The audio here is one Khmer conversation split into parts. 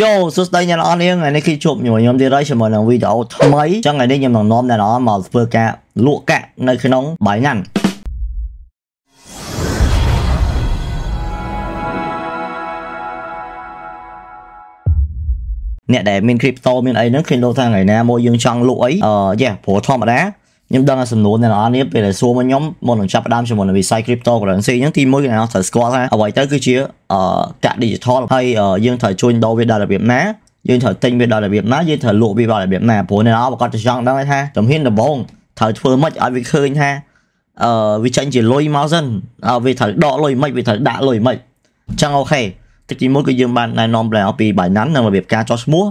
យោសួស្តីអ្នកនរនាងថ្ងៃនេះគឺជួបជាមួយខ្ញុំទៀតហើយជាមួយនឹងវីដេអូថ្មីអញ្ចឹងថ្ងៃនេះខ្ញុំនឹងនាំអ្នកនរមកធ្វើការលក់កាក់នៅក្នុង Binance អ្នកដែលមាន crypto មានអីហ្នឹងឃើញលោកថាថ្ងៃណាមកយើងចង់លក់អីអឺយ៉ាព្រោះធម្មតាខ្ញុំដឹងថាសំណួរអ្នកនរនេះពេលដែលសួរមកខ្ញុំមុននឹងចាប់ផ្ដើមជាមួយនឹងវិស័យ cryptocurrency ហ្នឹងទី1អ្នកនរត្រូវស្គាល់ថាអ្វីទៅគឺជាកាក់ digital ហើយយើងត្រូវជួញដូរវាដល់របៀបណាយើងត្រូវទិញវាដល់របៀបណាយើងត្រូវលក់វាដល់របៀបណាព្រោះអ្នកនរប្រកាសចង់ដឹងថាជំហានដំបូងត្រូវធ្វើម៉េចឲ្យវាឃើញថាអឺវាចាញ់ជាលុយមកសិនវាត្រូវដកលុយមិនវាត្រូវដាក់លុយមិនអញ្ចឹងអូខេទឹកទី1គឺយើងបានណែនាំប្លែអំពី Binance និងរបៀបការចោះឈ្មោះ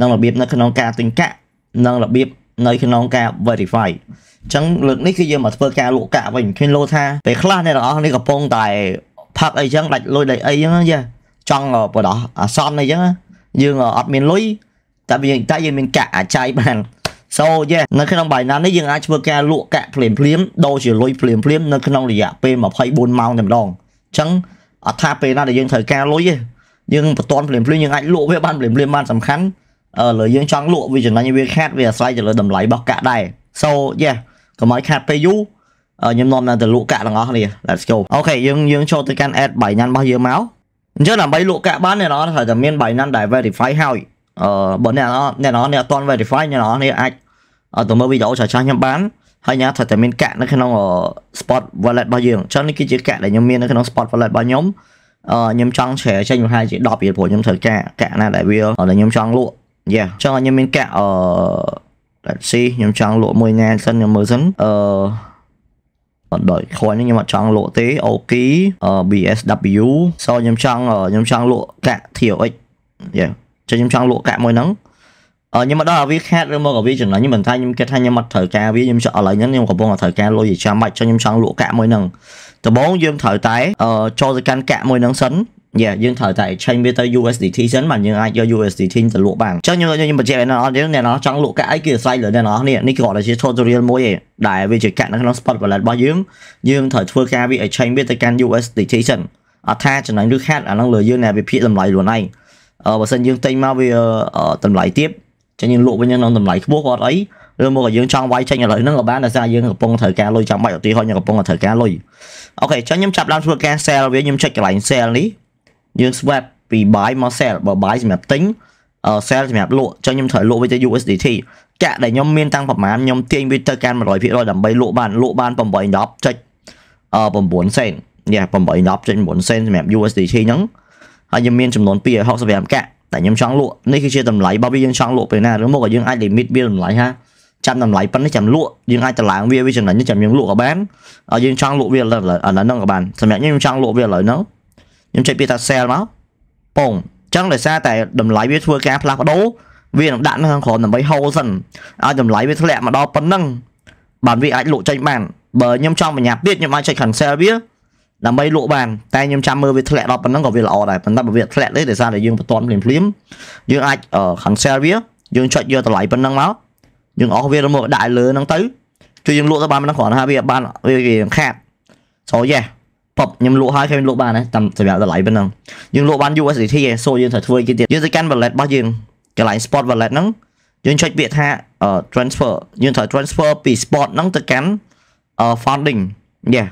និងរបៀបនៅក្នុងការទិញកាក់និងរបៀបនៅក្នុងការ verify អញ្ចឹងលើកនេះគឺយើងមកធ្វើការលក់កាក់វិញឃើញលោថាពេលខ្លះអ្នកទាំងអស់នេះកំពុងតែផឹកអីចឹងដាច់លុយដាច់អីចឹងចាចង់បដោះអាសន្នអីចឹងយើងអត់មានលុយតែយើងតែយើងមានកាក់អាចៃបាន សូយេនៅក្នុង Binance នេះយើងអាចធ្វើការលក់កាក់ភ្លាមភ្លាម ដូចជាលុយភ្លាមភ្លាម នៅក្នុងរយៈពេល24ម៉ោងតែម្ដងអញ្ចឹងអត់ថាពេលណាដែលយើងត្រូវការលុយទេយើងបន្តភ្លាមភ្លាមយើងអាចលក់វាបានភ្លាមភ្លាមបានសំខាន់លើយើងចង់លក់វាចំណេញវាខាតវាអាស្រ័យទៅលើតម្លៃរបស់កាក់ដែរ so yeah កុំឲ្យខាតពេលយូរខ្ញុំនាំអ្នកទៅលក់កាក់ទាំងអស់គ្នា let's go អូខេយើងយើងចូលទៅកាន់ ad Binance របស់យើងមកអញ្ចឹងដើម្បីលក់កាក់បានអ្នកនរត្រូវតែមាន Binance ដែល verify ហើយអឺបើអ្នកនរអ្នកនរអ្នកអត់ទាន់ verify អ្នកនរនេះអាចទៅមើលវីដេអូចាស់ចាស់ខ្ញុំបានហើយញ៉ាំត្រូវតែមានកាក់នៅក្នុង spot wallet របស់យើងអញ្ចឹងនេះគឺជាកាក់ដែលខ្ញុំមាននៅក្នុង spot wallet របស់ខ្ញុំអឺខ្ញុំចង់ share ចេញបង្ហាញជា10ទៀតព្រោះខ្ញុំត្រូវកាក់កាក់ណាដែលវាដែលខ្ញុំចង់លក់យ៉ាចង់ឲ្យខ្ញុំមានកាក់អឺ let's see ខ្ញុំចង់លក់មួយណាសិនខ្ញុំមើលសិនអឺអត់ដូចខွိုင်းនេះខ្ញុំអត់ចង់លក់ទេ OK BSW សខ្ញុំចង់ខ្ញុំចង់លក់កាក់ TOX យ៉ាចឹងខ្ញុំចង់លក់កាក់មួយហ្នឹងអញ្ញមមកដល់អាវាខាតឬមកអាវាចំណេញមិនថាខ្ញុំគិតថាខ្ញុំអត់ត្រូវការវាខ្ញុំចង់ឥឡូវហ្នឹងខ្ញុំកំពុងតែត្រូវការលុយជាចាំបាច់ចឹងខ្ញុំចង់លក់កាក់មួយហ្នឹងដំបូងយើងត្រូវតែចូលទៅកាន់កាក់មួយហ្នឹងសិនយ៉ាយើងត្រូវតែ exchange វាទៅ USDT សិនបានយើងអាចយក USDT ទៅលក់បានអញ្ចឹងខ្ញុំខ្ញុំបញ្ជាក់ឲ្យអ្នកនរអ្នកនរចង់លក់កាក់អីគឺស្រាយលើអ្នកនរនេះនេះគ្រាន់តែជា tutorial មួយឯងដែលវាជាកាក់នៅក្នុង spot wallet របស់យើងយើងត្រូវធ្វើការវា exchange វាទៅកាន់ USDT សិនអត់ថាចំណេញឬខាតអានឹងលើយើងអ្នកវិភាគតម្លៃខ្លួនឯងអឺបើសិនយើងទិញមកវាតម្លៃទៀតចឹងយើងលក់វិញក្នុងតម្លៃខ្ពស់ក៏អត់អីឬមកក៏យើងចង់វាយចេញឥឡូវហ្នឹងក៏បានដោយសារយើងកំពុងត្រូវការលុយចាំបាច់ឧទាហរណ៍យើងកំពុងត្រូវការលុយអូខេចឹងខ្ញុំចាប់ដើមធ្វើការ sell វាខ្ញុំចុចកន្លែង sell នេះយើង swap ពី buy មក sell បើ buy សម្រាប់ទិញ sell សម្រាប់លក់ចឹងខ្ញុំត្រូវលក់វាទៅ USDT កាក់ដែលខ្ញុំមានតាំងប្រមាណខ្ញុំទាញវាទៅកាន់100%ដើម្បីលក់បានលក់បាន810.9សេនយ៉ា810.9សេនសម្រាប់ USDT ហ្នឹងហើយខ្ញុំមានចំនួន265កាក់តែខ្ញុំចង់លក់នេះគឺជាតម្លៃរបស់វាយើងចង់លក់ពេលណាឬមកក៏យើងអាច limit វាតម្លៃហាចាំតម្លៃប៉ុណ្ណេះចាំលក់យើងអាចតម្លើងវាវាចំណេញចាំយើងលក់ក៏បានយើងចង់លក់វាឥឡូវអាហ្នឹងក៏បានសម្រាប់ខ្ញុំខ្ញុំចង់លក់វាឥឡូវហ្នឹងខ្ញុំចុចពាក្យថា sell មកពងអញ្ចឹងដោយសារតែតម្លៃវាធ្វើការផ្លាស់ប្ដូរវានឹងដាក់នៅខាងក្រោមដើម្បី hold សិនឲ្យតម្លៃវាធ្លាក់មកដល់ប៉ុណ្ណឹងបានវាអាចលក់ចេញបានបើខ្ញុំចង់បញ្ញាទៀតខ្ញុំអាចចុច cancel វាដើម្បីលក់បានតែខ្ញុំចាំមើលវាធ្លាក់ដល់ប៉ុណ្ណឹងក៏វាល្អដែរប៉ុន្តែបើវាធ្លាក់ទេដោយសារតែយើងបន្តភ្លាមភ្លាមយើងអាច cancel វាយើងចុចយកតម្លៃប៉ុណ្ណឹងមកយើងអស់វាទៅមកដាក់លើហ្នឹងទៅជួយយើងលក់ទៅបានប៉ុណ្ណឹងគ្រាន់ថាវាបានវាខាត so yeah ប៉ុបខ្ញុំលក់ហើយខ្ញុំលក់បានណាតាមសម្រាប់តម្លៃប៉ុណ្ណឹងយើងលក់បាន USDT ឯងសូយើងត្រូវធ្វើគេទៀតយើងទៅកាន់ wallet របស់យើងកន្លែង spot wallet ហ្នឹងយើងចុចពាក្យថា transfer យើងត្រូវ transfer ពី spot ហ្នឹងទៅកាន់ funding យ៉ា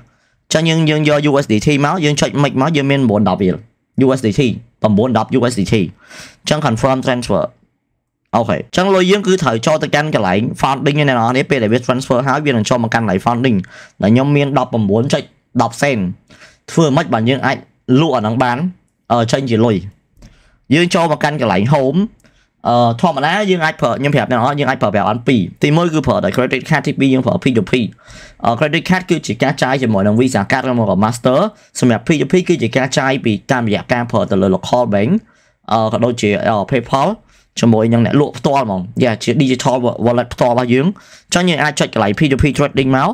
ចឹងយើងយើងយក USDT មកយើងចុច mix មកយើងមាន910រៀល USDT 910 USDT ចឹង confirm transfer អូខេចឹងលុយយើងគឺត្រូវចូលទៅកាន់កន្លែង funding នេះអ្នកនរនេះពេលដែលវា transfer ហើយវានឹងចូលមកកាន់កន្លែង funding ដែលខ្ញុំមាន19.1 10សេនធ្វើមិនបានយើងអាចលក់អាហ្នឹងបានចេញជាលុយយើងចូលមកកាន់កន្លែង home អឺធម្មតាយើងអាចប្រើខ្ញុំប្រាប់អ្នកនរយើងអាចប្រើប្រាស់អន2ទី1គឺប្រើដោយ credit card ទី2យើងប្រើ P2P credit card គឺជាការចាយជាមួយនឹង Visa card ឬមក Master សម្រាប់ P2P គឺជាការចាយពីតាមរយៈការប្រើទៅលើ local bank អឺក៏ដូចជា PayPal ជាមួយនឹងអ្នកលក់ផ្ទាល់ហ្មងយ៉ាជា digital wallet ផ្ទាល់របស់យើងអញ្ចឹងយើងអាចចុចកន្លែង P2P trading មក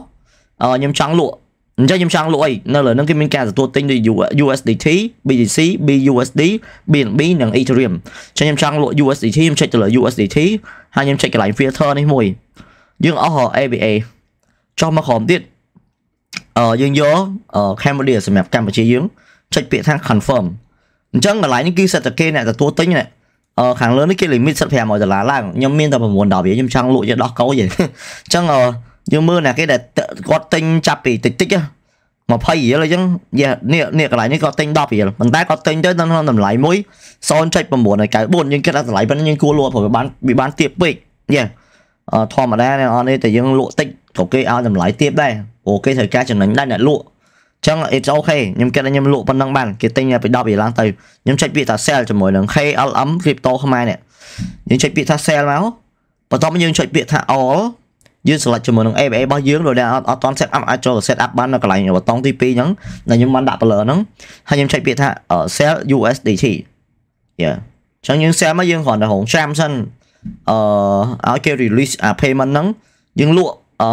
អឺខ្ញុំចង់លក់អញ្ចឹងខ្ញុំចង់លក់អីនៅលើហ្នឹងគេមានការទទួលទិញដូច USDT BTC BUSD BNB និង Ethereum អញ្ចឹងខ្ញុំចង់លក់ USDT ខ្ញុំចុចទៅលើ USDT ហើយខ្ញុំចុចកន្លែង filter នេះមួយយើងអស់ ABA ចុះមកក្រោមទៀតអឺយើងយក Cambodia សម្រាប់កម្ពុជាយើងចុចពាក្យថា confirm អញ្ចឹងកន្លែងនេះគឺសិតតែគេអ្នកទទួលទិញណាអឺខាងលើនេះគេ limit សិត500ដុល្លារឡើងខ្ញុំមានតែ9 10វាខ្ញុំចង់លក់យកដោះកោយអញ្ចឹងអឺយើងមើលណាគេដែលគាត់ទិញចាប់ពីតិចតិច20រៀលអញ្ចឹងនេះនេះកន្លែងនេះគាត់ទិញ10រៀលប៉ុន្តែគាត់ទិញទៅនៅក្នុងតម្លៃមួយ0.994យើងគិតថាតម្លៃប៉ុណ្ណឹងយើងគួរលក់ព្រោះវាបានវាបានទាបពេកយេធម្មតាអ្នកអននេះតែយើងលក់តិចក៏គេឲ្យតម្លៃទាបដែរព្រោះគេត្រូវការចំណេញដែរអ្នកលក់ចឹង it's okay ខ្ញុំគិតថាខ្ញុំលក់ប៉ុណ្ណឹងបានគេទិញពី10រៀលឡើងទៅខ្ញុំចុចពាក្យថា sell ជាមួយនឹង KLM crypto ខ្មែរនេះយើងចុចពាក្យថា sell មកបន្ទាប់មកយើងចុចពាក្យថា all យើង select ជាមួយនឹង APA របស់យើងដោយដែលអត់អត់ទាន់ set up អាចចូល set up បាននៅកន្លែងប៊ូតុងទី2អញ្ចឹងតែខ្ញុំបានដាក់ color ហ្នឹងហើយខ្ញុំចុចពាក្យថា sell USDT យ៉ាអញ្ចឹងយើង sell មកយើងគ្រាន់តែរងចាំសិនអឺឲ្យគេ release អា payment ហ្នឹងយើងលក់អឺ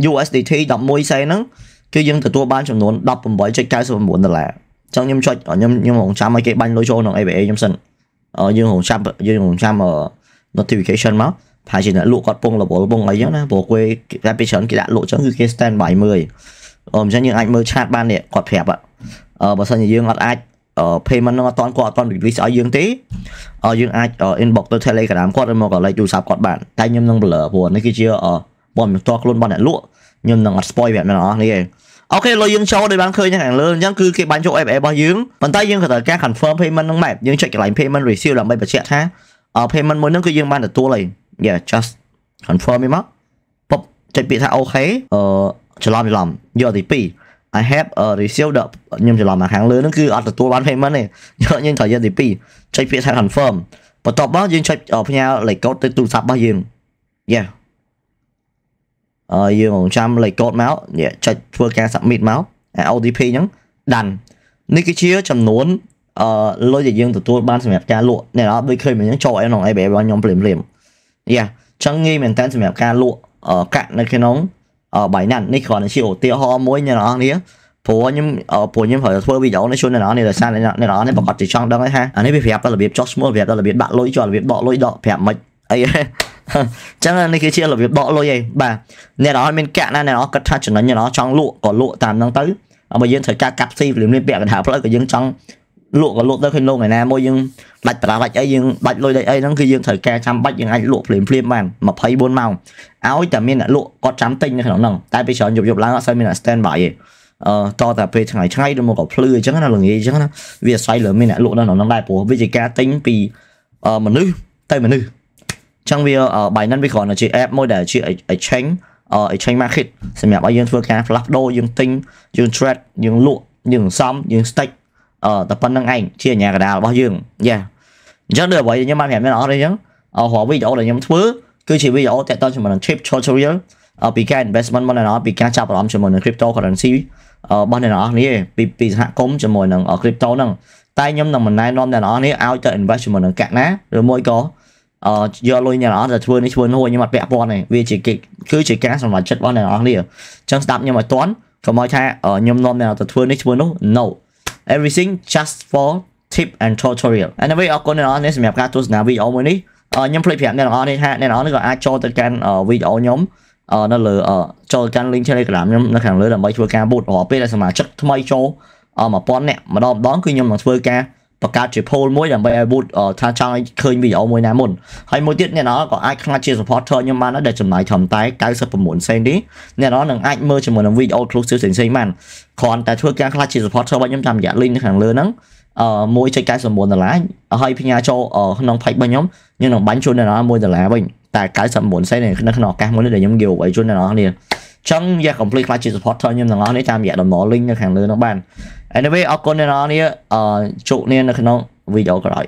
910 USDT 11សេនហ្នឹងគឺយើងទទួលបានចំនួន18.99ដុល្លារអញ្ចឹងខ្ញុំចុចខ្ញុំខ្ញុំរងចាំឲ្យគេបាញ់លុយចូលក្នុង APA ខ្ញុំសិនយើងរងចាំយើងរងចាំ notification មកប្រហែលជាអ្នកលក់គាត់ពងរវល់ពងអីចឹងណាព្រោះគេតែពេលច្រើនគេដាក់លក់ចឹងគឺគេ stand by មើលអញ្ចឹងយើងអាចមើលឆាតបាននេះគាត់ប្រាប់អឺបើសិនជាយើងអត់អាច payment នឹងអត់តាន់គាត់អត់តាន់ release ឲ្យយើងទេយើងអាច inbox ទៅ Telegram គាត់ឬមកលេខទូរស័ព្ទគាត់បានតែខ្ញុំនឹង blur ព្រោះនេះគឺជាព័ត៌មានផ្ទាល់ខ្លួនរបស់អ្នកលក់ខ្ញុំនឹងអត់ spoil ប្រាប់អ្នកនរនេះទេអូខេលុយយើងចូលដោយបានឃើញខាងលើអញ្ចឹងគឺគេបាញ់ចូល FA របស់យើងប៉ុន្តែយើងក៏ត្រូវការ confirm payment នឹងម៉ែបយើងចុចកន្លែង payment receive ដើម្បីបញ្ជាក់ថា payment មួយនឹងគឺយើងបានទទួលហើយ yeah just confirm មកពុបចុចពាក្យថាអូខេអឺច្រឡំច្រឡំយកទី2 I have a received ខ្ញុំច្រឡំមកខាងលើហ្នឹងគឺអត់ទទួលបាន payment ទេយកខ្ញុំត្រូវយកទី2ចុចពាក្យថា confirm បន្ទាប់មកយើងចុចផ្ញើលេខកូដទៅទូរស័ព្ទរបស់យើង yeah អឺយើងចាំលេខកូដមកចុចធ្វើការ submit មក OTP អញ្ចឹង done នេះគឺជាចំនួនអឺលុយដែលយើងទទួលបានសម្រាប់ការលក់អ្នកនរដូចឃើញមិញអញ្ចឹងចូលអីក្នុងអីរបស់ខ្ញុំភ្លាមភ្លាមយ៉ាចឹងងាយមែនតើសម្រាប់ការលក់កាក់នៅក្នុង Binance នេះគ្រាន់តែជាឧទាហរណ៍មួយអ្នកនរអគ្នាព្រោះខ្ញុំព្រោះខ្ញុំត្រូវធ្វើវីដេអូនេះជូនអ្នកនរនេះដោយសារអ្នកនរនេះប្រកាសជាចង់ដឹងហើយថាអានេះវាប្រាប់ដល់របៀបចោះឈ្មោះប្រាប់ដល់របៀបដាក់លុយចោះរបៀបដកលុយដកប្រាប់មិនអីចឹងនេះគឺជារបៀបដកលុយឯងបាទអ្នកនរមានកាក់ណាអ្នកនរគិតថាចំណេញអ្នកនរចង់លក់ក៏លក់តាមហ្នឹងទៅបើយើងត្រូវការកាប់ស៊ីព្រលឹមនេះពាក់កណ្ដាលផ្លូវក៏យើងចង់លក់ក៏លក់ទៅឃើញលោកឯណាមួយយើងដាច់ប្រាដាច់អីយើងដាច់លុយដាច់អីហ្នឹងគឺយើងត្រូវការចាំបាច់យើងអាចលក់ភ្លាមភ្លាមបាន24ម៉ោងឲ្យតែមានអ្នកលក់គាត់ចាំទិញនៅក្នុងហ្នឹងតែពេលច្រើនយប់យប់ឡើងអត់សូវមានអ្នក stand by ទេអឺតតែពេលថ្ងៃថ្ងៃឬមកក៏ភ្លឺអញ្ចឹងណាល្ងាចអញ្ចឹងណាវាអាស្រ័យលើមានអ្នកលក់នៅក្នុងហ្នឹងដែរព្រោះវាជាការទិញពីមនុស្សទៅមនុស្សអញ្ចឹងវា Binance វាគ្រាន់តែជា app មួយដែលជា exchange exchange market សម្រាប់ឲ្យយើងធ្វើការផ្លាស់ប្ដូរយើងទិញយើង trade យើងលក់យើងសំយើង stake អឺតែប៉ុណ្្នឹងឯងជាអញ្ញាកដាលរបស់យើងយ៉ាអញ្ចឹងដូចអ្វីដែលខ្ញុំបានប្រាប់អ្នកនរអស់អញ្ចឹងអស់រាល់វីដេអូដែលខ្ញុំធ្វើគឺជាវីដេអូតាក់ទងជាមួយនឹង trip tutorial ពីការ investment របស់អ្នកនរពីការចាប់អារម្មណ៍ជាមួយនឹង cryptocurrency របស់អ្នកនរនេះពីពីសហគមន៍ជាមួយនឹង crypto ហ្នឹងតែខ្ញុំនឹងមិនណែនាំអ្នកនរនេះឲ្យទៅ invest ជាមួយនឹងកាក់ណាឬមួយក៏អឺយកលុយអ្នកនរទៅធ្វើនេះធ្វើនោះខ្ញុំអត់ពាក់ព័ន្ធទេវាជា គឺជាការសម្រេចចិត្តរបស់អ្នកនរនេះអញ្ចឹងស្ដាប់ខ្ញុំឲ្យតន់កុំឲ្យថាខ្ញុំនាំអ្នកនរទៅធ្វើនេះធ្វើនោះ no everything just for tip and tutorial anyway អរគុណអ្នកនរនេះសម្រាប់ការទស្សនាវីដេអូមួយនេះខ្ញុំភ្លេចប្រាប់អ្នកនរនេះថាអ្នកនរនេះក៏អាចចូលទៅកាន់វីដេអូខ្ញុំនៅលើចូលកាន់ link Telegram ខ្ញុំនៅខាងលើដើម្បីធ្វើការ boot រាល់ពេលដែលសមាជិកថ្មីចូល1000នាក់ម្ដងម្ដងគឺខ្ញុំនឹងធ្វើការបង្កើតជា poll មួយដើម្បីឲ្យ vote ថាចង់ឲ្យឃើញវីដេអូមួយណាមុនហើយមួយទៀតអ្នកនរក៏អាចខ្លាចជា supporter ខ្ញុំបានដែរដែលចំណាយត្រឹមតែ99សេននេះអ្នកនរនឹងអាចមើលជាមួយនឹងវីដេអូ exclusive ផ្សេងៗបានគ្រាន់តែធ្វើការខ្លាចជា supporter របស់ខ្ញុំតាមរយៈ link នៅខាងលើហ្នឹងអឺ1.99ដុល្លារហើយផ្ញើចូលក្នុង page របស់ខ្ញុំខ្ញុំនឹងបាញ់ជូនអ្នកនរ1ដុល្លារវិញតែ99សេននៅក្នុងឱកាសមួយនេះដែលខ្ញុំ give away ជូនអ្នកនរនេះចឹងយក complete ខ្លាចជា supporter ខ្ញុំទាំងអស់នេះតាមរយៈដំណល link នៅខាងលើនោះបាន anyway អរគុណអ្នកនរគ្នាជួបគ្នានៅក្នុងវីដេអូក្រោយ